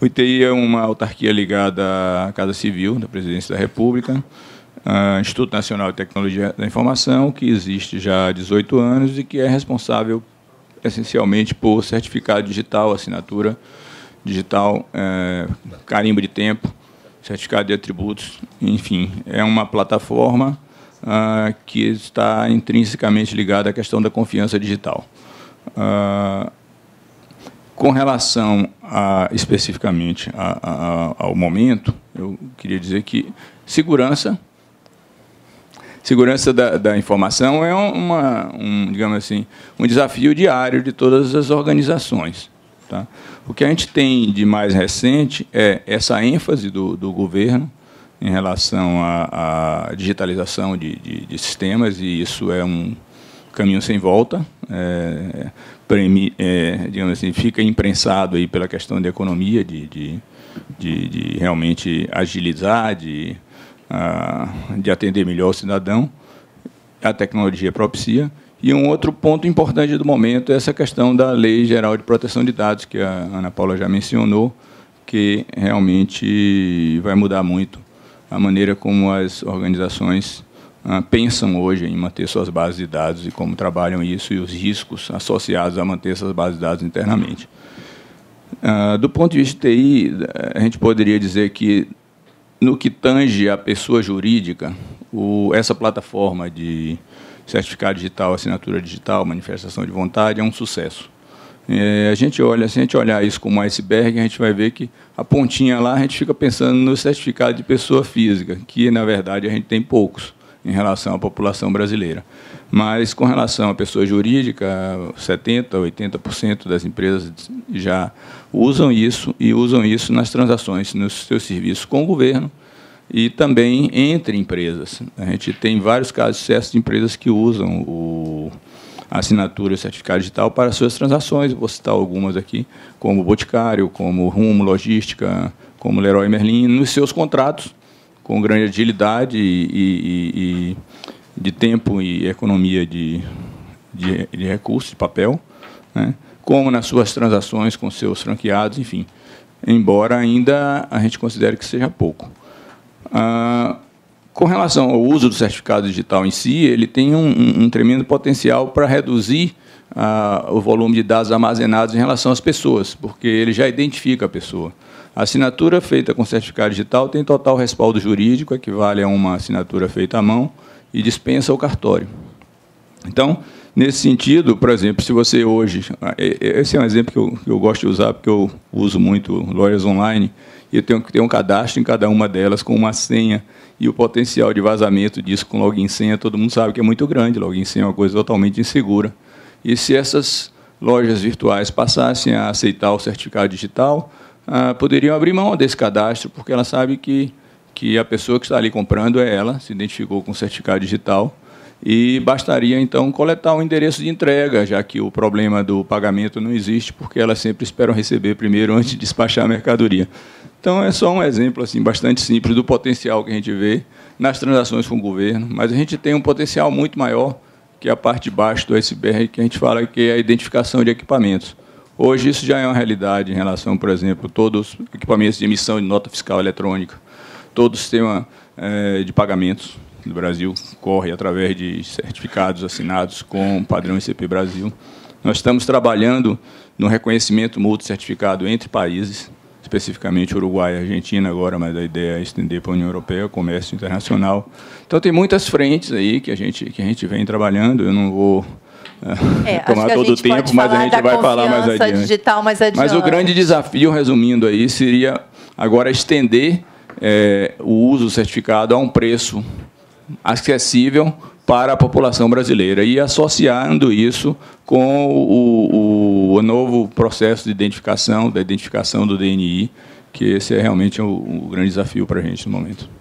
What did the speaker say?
O ITI é uma autarquia ligada à Casa Civil, da Presidência da República, Instituto Nacional de Tecnologia da Informação, que existe já há 18 anos e que é responsável essencialmente por certificado digital, assinatura digital, é, carimbo de tempo, certificado de atributos, enfim, é uma plataforma ah, que está intrinsecamente ligada à questão da confiança digital. Ah, com relação a, especificamente a, a, ao momento, eu queria dizer que segurança, segurança da, da informação é uma, um, digamos assim, um desafio diário de todas as organizações. Tá? O que a gente tem de mais recente é essa ênfase do, do governo em relação à, digitalização de, de, de sistemas, e isso é um caminho sem volta, é, premi, é, digamos assim, fica imprensado aí pela questão da economia, de, de, de, de realmente agilizar, de, a, ah, de atender melhor o cidadão, a tecnologia propicia. E um outro ponto importante do momento é essa questão da Lei Geral de Proteção de Dados, que a Ana Paula já mencionou, que realmente vai mudar muito a maneira como as organizações ah, pensam hoje em manter suas bases de dados e como trabalham isso e os riscos associados a manter essas bases de dados internamente. Ah, do ponto de vista de TI, a gente poderia dizer que, no que tange à pessoa jurídica, essa plataforma de certificado digital, assinatura digital, manifestação de vontade, é um sucesso. É, a gente olha, se a gente olhar isso como um iceberg, a gente vai ver que a pontinha lá a gente fica pensando no certificado de pessoa física, que na verdade a gente tem poucos em relação à população brasileira. Mas, com relação à pessoa jurídica, 70%, 80% das empresas já usam isso e usam isso nas transações, nos seus serviços com o governo e também entre empresas. A gente tem vários casos de sucesso de empresas que usam o, a assinatura e o certificado digital para suas transações. Vou citar algumas aqui, como Boticário, como Rumo Logística, como Leroy Merlin, nos seus contratos com grande agilidade e, e, e de tempo e economia de, de, de recursos, de papel, né? como nas suas transações com seus franqueados, enfim. Embora ainda a gente considere que seja pouco. Ah, com relação ao uso do certificado digital em si, ele tem um, um, um tremendo potencial para reduzir ah, o volume de dados armazenados em relação às pessoas, porque ele já identifica a pessoa. A assinatura feita com certificado digital tem total respaldo jurídico, equivale a uma assinatura feita à mão e dispensa o cartório. Então, nesse sentido, por exemplo, se você hoje. Ah, esse é um exemplo que eu, que eu gosto de usar, porque eu uso muito lojas online, e eu tenho que ter um cadastro em cada uma delas com uma senha. E o potencial de vazamento disso com login senha, todo mundo sabe que é muito grande. Login senha é uma coisa totalmente insegura. E se essas lojas virtuais passassem a aceitar o certificado digital, ah, poderiam abrir mão desse cadastro, porque ela sabe que, que a pessoa que está ali comprando é ela, se identificou com o certificado digital, e bastaria então coletar o um endereço de entrega, já que o problema do pagamento não existe, porque elas sempre esperam receber primeiro antes de despachar a mercadoria. Então é só um exemplo assim bastante simples do potencial que a gente vê nas transações com o governo, mas a gente tem um potencial muito maior que é a parte de baixo do iceberg, que a gente fala que é a identificação de equipamentos. Hoje isso já é uma realidade em relação, por exemplo, todos os equipamentos de emissão de nota fiscal eletrônica, todo o sistema é, de pagamentos do Brasil corre através de certificados assinados com o padrão ICP Brasil. Nós estamos trabalhando no reconhecimento mútuo certificado entre países especificamente Uruguai e Argentina agora, mas a ideia é estender para a União Europeia, comércio internacional. Então tem muitas frentes aí que a gente que a gente vem trabalhando. Eu não vou eh, é, tomar todo o tempo, mas a gente vai falar mais adiante. Digital mais adiante. Mas o grande desafio, resumindo aí, seria agora estender é, o uso do certificado a um preço acessível para a população brasileira e associando isso com o, o o novo processo de identificação, da identificação do DNI, que esse é realmente o, o grande desafio para a gente no momento.